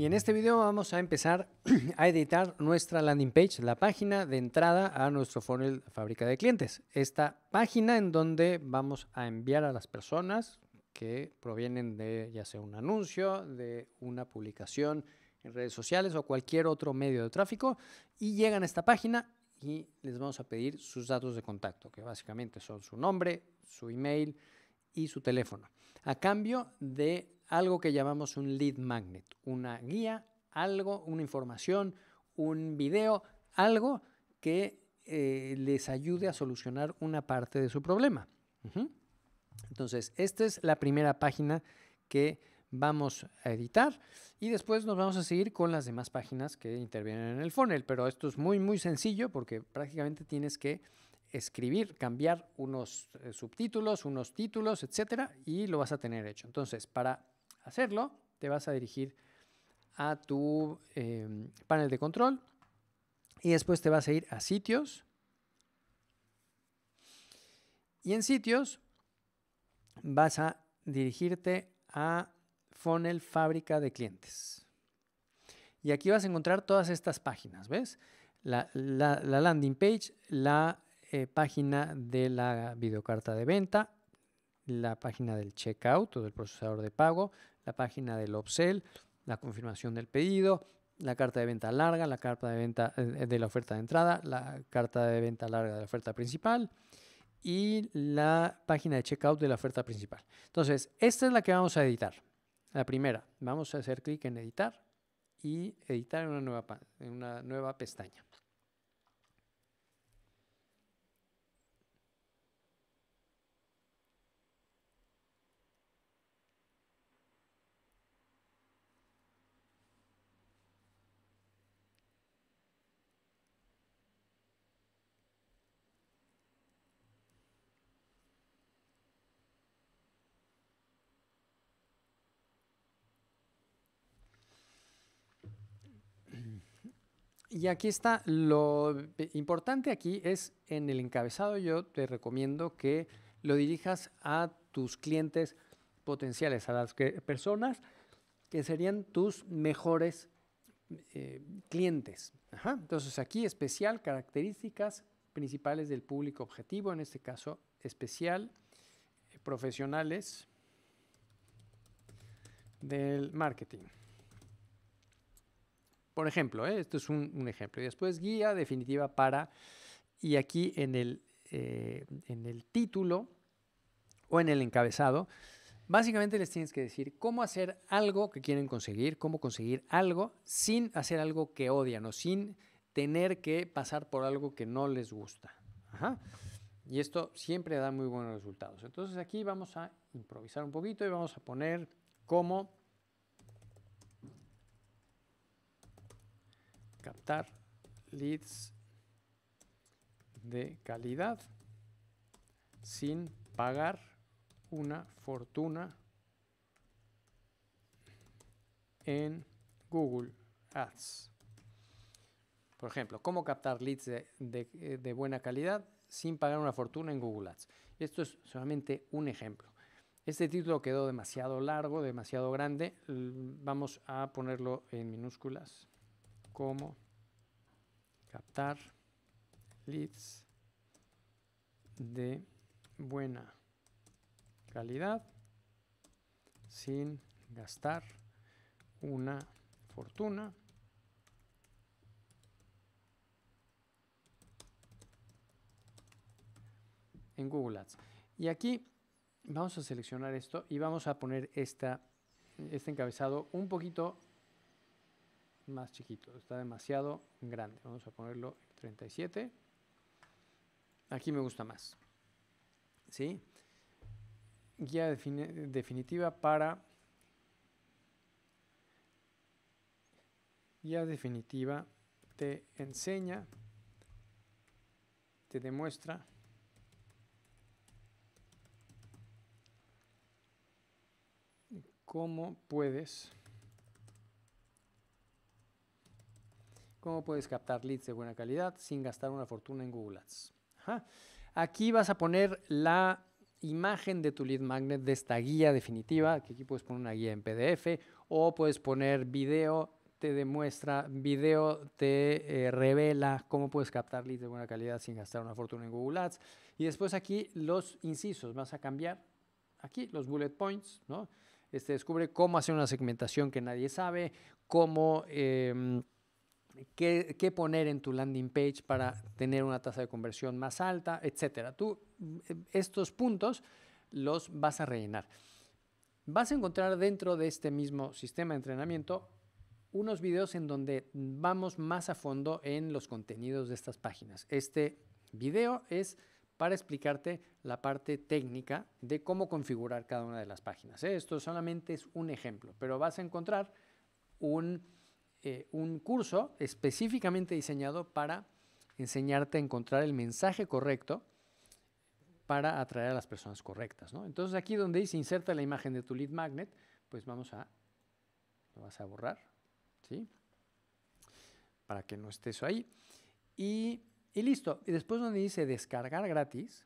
Y en este video vamos a empezar a editar nuestra landing page, la página de entrada a nuestro funnel fábrica de clientes. Esta página en donde vamos a enviar a las personas que provienen de ya sea un anuncio, de una publicación en redes sociales o cualquier otro medio de tráfico y llegan a esta página y les vamos a pedir sus datos de contacto, que básicamente son su nombre, su email y su teléfono, a cambio de algo que llamamos un lead magnet, una guía, algo, una información, un video, algo que eh, les ayude a solucionar una parte de su problema. Entonces, esta es la primera página que vamos a editar y después nos vamos a seguir con las demás páginas que intervienen en el funnel, pero esto es muy muy sencillo porque prácticamente tienes que escribir, cambiar unos eh, subtítulos, unos títulos, etcétera, y lo vas a tener hecho. Entonces, para hacerlo, te vas a dirigir a tu eh, panel de control y después te vas a ir a sitios. Y en sitios vas a dirigirte a Funnel Fábrica de Clientes. Y aquí vas a encontrar todas estas páginas, ¿ves? La, landing page, la eh, página de la videocarta de venta, la página del checkout o del procesador de pago, la página del upsell, la confirmación del pedido, la carta de venta larga, la carta de venta eh, eh, de la oferta de entrada, la carta de venta larga de la oferta principal y la página de checkout de la oferta principal. Entonces, esta es la que vamos a editar. La primera, vamos a hacer clic en editar y editar en una nueva, en una nueva pestaña. Y aquí está, lo importante aquí es en el encabezado yo te recomiendo que lo dirijas a tus clientes potenciales, a las personas que serían tus mejores eh, clientes. Entonces aquí especial, características principales del público objetivo, en este caso especial, eh, profesionales del marketing. Por ejemplo, ¿eh? esto es un, ejemplo. Y después guía definitiva para, y aquí en el, eh, en el título o en el encabezado, básicamente les tienes que decir cómo hacer algo que quieren conseguir, cómo conseguir algo sin hacer algo que odian o sin tener que pasar por algo que no les gusta. Y esto siempre da muy buenos resultados. Entonces aquí vamos a improvisar un poquito y vamos a poner cómo captar leads de calidad sin pagar una fortuna en Google Ads. Por ejemplo, cómo captar leads eh, de, buena calidad sin pagar una fortuna en Google Ads. Esto es solamente un ejemplo. Este título quedó demasiado largo, demasiado grande. Vamos a ponerlo en minúsculas como captar leads de buena calidad sin gastar una fortuna en Google Ads. Y aquí vamos a seleccionar esto y vamos a poner este encabezado un poquito más chiquito, está demasiado grande. Vamos a ponerlo 37. Aquí me gusta más. ¿Sí? Guía definitiva para... Guía definitiva te enseña, te demuestra cómo puedes cómo puedes captar leads de buena calidad sin gastar una fortuna en Google Ads. Aquí vas a poner la imagen de tu lead magnet de esta guía definitiva, que aquí puedes poner una guía en PDF o puedes poner video, te demuestra, video te eh, revela cómo puedes captar leads de buena calidad sin gastar una fortuna en Google Ads. Y después aquí los incisos, vas a cambiar aquí los bullet points, ¿no? Este, descubre cómo hacer una segmentación que nadie sabe, cómo... Em, qué, poner en tu landing page para tener una tasa de conversión más alta, etcétera. Tú estos puntos los vas a rellenar. Vas a encontrar dentro de este mismo sistema de entrenamiento unos videos en donde vamos más a fondo en los contenidos de estas páginas. Este video es para explicarte la parte técnica de cómo configurar cada una de las páginas. ¿eh? Esto solamente es un ejemplo, pero vas a encontrar un eh, un curso específicamente diseñado para enseñarte a encontrar el mensaje correcto para atraer a las personas correctas. ¿no? Entonces aquí donde dice inserta la imagen de tu lead magnet, pues vamos a, lo vas a borrar, ¿sí? Para que no esté eso ahí. Y, y listo. Y después donde dice descargar gratis,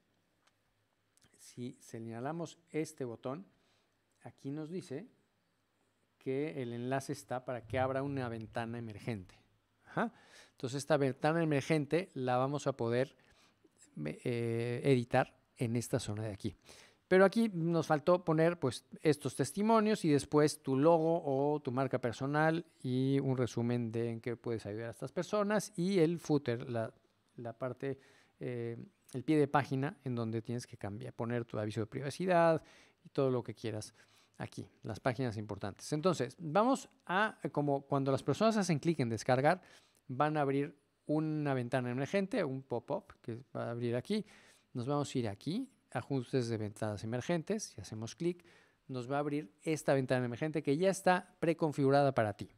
si señalamos este botón, aquí nos dice que el enlace está para que abra una ventana emergente. Entonces esta ventana emergente la vamos a poder eh, eh, editar en esta zona de aquí. Pero aquí nos faltó poner pues estos testimonios y después tu logo o tu marca personal y un resumen de en qué puedes ayudar a estas personas y el footer, la, parte, eh, el pie de página en donde tienes que cambiar, poner tu aviso de privacidad y todo lo que quieras Aquí, las páginas importantes. Entonces, vamos a, como cuando las personas hacen clic en descargar, van a abrir una ventana emergente, un pop-up que va a abrir aquí. Nos vamos a ir aquí, ajustes de ventanas emergentes, y hacemos clic, nos va a abrir esta ventana emergente que ya está preconfigurada para ti.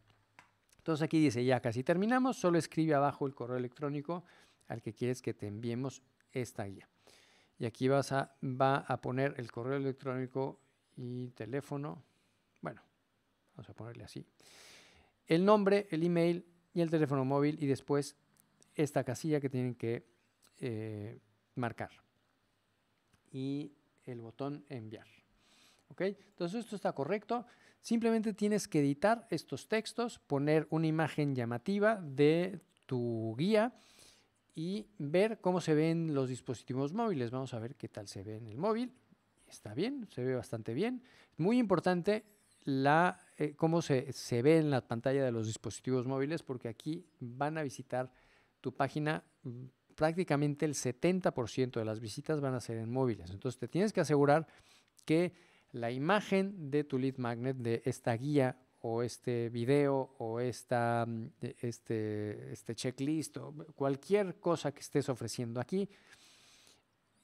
Entonces aquí dice, ya casi terminamos, solo escribe abajo el correo electrónico al que quieres que te enviemos esta guía. Y aquí vas a, va a poner el correo electrónico y teléfono. Bueno, vamos a ponerle así. El nombre, el email y el teléfono móvil y después esta casilla que tienen que eh, marcar. Y el botón enviar. ¿Ok? Entonces esto está correcto. Simplemente tienes que editar estos textos, poner una imagen llamativa de tu guía y ver cómo se ven los dispositivos móviles. Vamos a ver qué tal se ve en el móvil está bien, se ve bastante bien. Muy importante la, eh, cómo se, ve en la pantalla de los dispositivos móviles, porque aquí van a visitar tu página. Mm, prácticamente el 70% de las visitas van a ser en móviles. Entonces te tienes que asegurar que la imagen de tu lead magnet, de esta guía o este video o esta, mm, e, este, este checklist o cualquier cosa que estés ofreciendo aquí,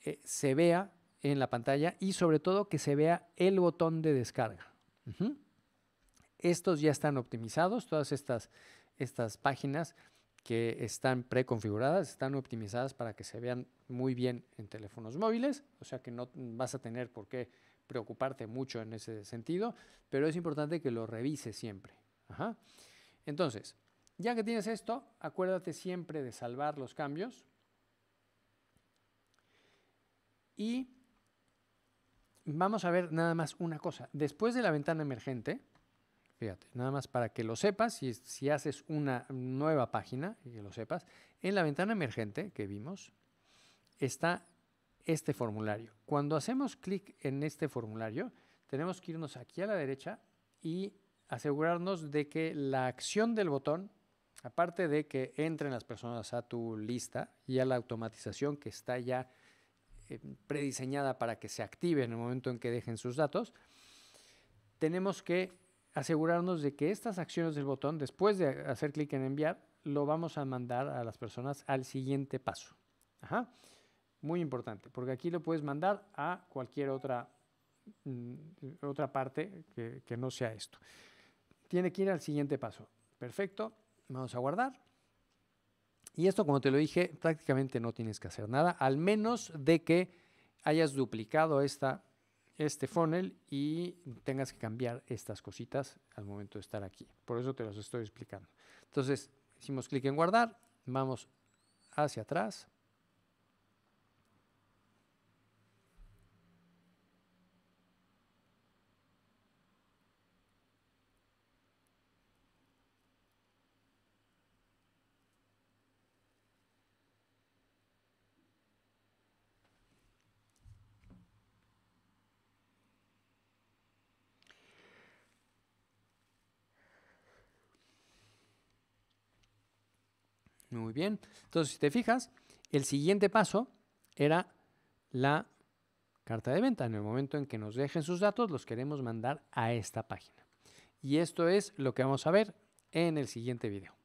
eh, se vea en la pantalla y sobre todo que se vea el botón de descarga. Estos ya están optimizados, todas estas, estas páginas que están preconfiguradas, están optimizadas para que se vean muy bien en teléfonos móviles, o sea que no vas a tener por qué preocuparte mucho en ese sentido, pero es importante que lo revises siempre. Entonces, ya que tienes esto, acuérdate siempre de salvar los cambios y vamos a ver nada más una cosa. Después de la ventana emergente, fíjate, nada más para que lo sepas, si, si haces una nueva página y que lo sepas, en la ventana emergente que vimos está este formulario. Cuando hacemos clic en este formulario, tenemos que irnos aquí a la derecha y asegurarnos de que la acción del botón, aparte de que entren las personas a tu lista y a la automatización que está ya eh, prediseñada para que se active en el momento en que dejen sus datos, tenemos que asegurarnos de que estas acciones del botón, después de hacer clic en enviar, lo vamos a mandar a las personas al siguiente paso. Muy importante, porque aquí lo puedes mandar a cualquier otra, mm, otra parte que no sea esto. Tiene que ir al siguiente paso. Perfecto, vamos a guardar. Y esto, como te lo dije, prácticamente no tienes que hacer nada, al menos de que hayas duplicado esta, este funnel y tengas que cambiar estas cositas al momento de estar aquí. Por eso te los estoy explicando. Entonces, hicimos clic en guardar, vamos hacia atrás, Muy bien. Entonces, si te fijas, el siguiente paso era la carta de venta. En el momento en que nos dejen sus datos, los queremos mandar a esta página. Y esto es lo que vamos a ver en el siguiente video.